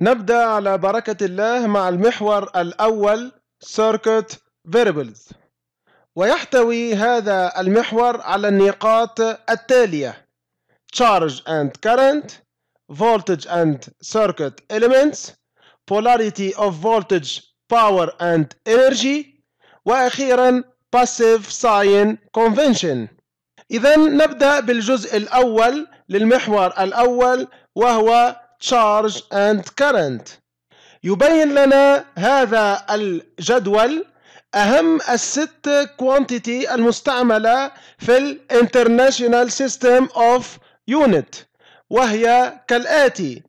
نبدأ على بركة الله مع المحور الأول Circuit Variables ويحتوي هذا المحور على النقاط التالية Charge and Current Voltage and Circuit Elements Polarity of Voltage, Power and Energy وأخيرا Passive Sign Convention إذا نبدأ بالجزء الأول للمحور الأول وهو charge and current يبين لنا هذا الجدول أهم الست quantity المستعملة في الـ International System of Unit وهي كالآتي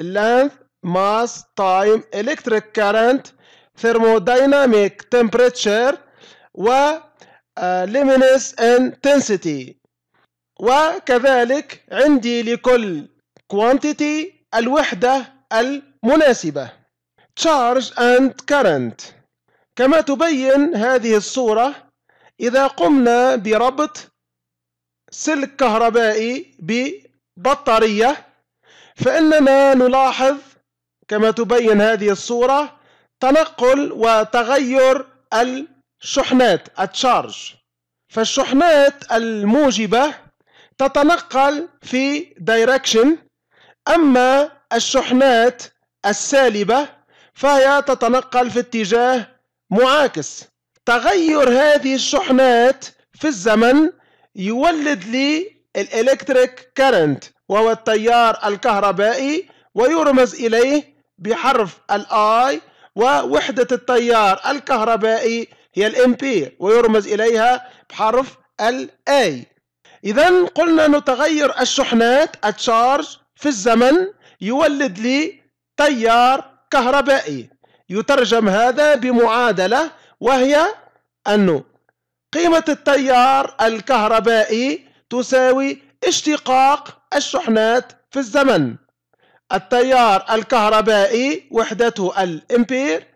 length mass time electric current thermodynamic temperature و luminous intensity وكذلك عندي لكل quantity الوحدة المناسبة charge and current كما تبين هذه الصورة إذا قمنا بربط سلك كهربائي ببطارية فإننا نلاحظ كما تبين هذه الصورة تنقل وتغير الشحنات التشارج فالشحنات الموجبة تتنقل في دايركشن أما الشحنات السالبة فهي تتنقل في اتجاه معاكس تغير هذه الشحنات في الزمن يولد لي الإلكتريك كارنت وهو التيار الكهربائي ويرمز إليه بحرف الآي ووحدة التيار الكهربائي هي الامبير ويرمز إليها بحرف الاي إذا قلنا أن تغير الشحنات التشارج في الزمن يولد لي تيار كهربائي يترجم هذا بمعادلة وهي أنه قيمة التيار الكهربائي تساوي اشتقاق الشحنات في الزمن التيار الكهربائي وحدته الامبير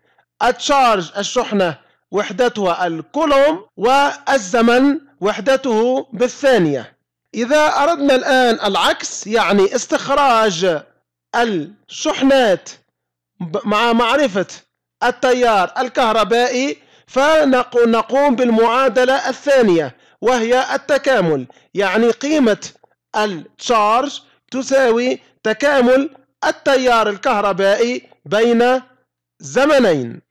التشارج الشحنة وحدتها الكولوم والزمن وحدته بالثانية إذا أردنا الآن العكس يعني استخراج الشحنات مع معرفة التيار الكهربائي فنقوم بالمعادلة الثانية وهي التكامل يعني قيمة التشارج تساوي تكامل التيار الكهربائي بين زمنين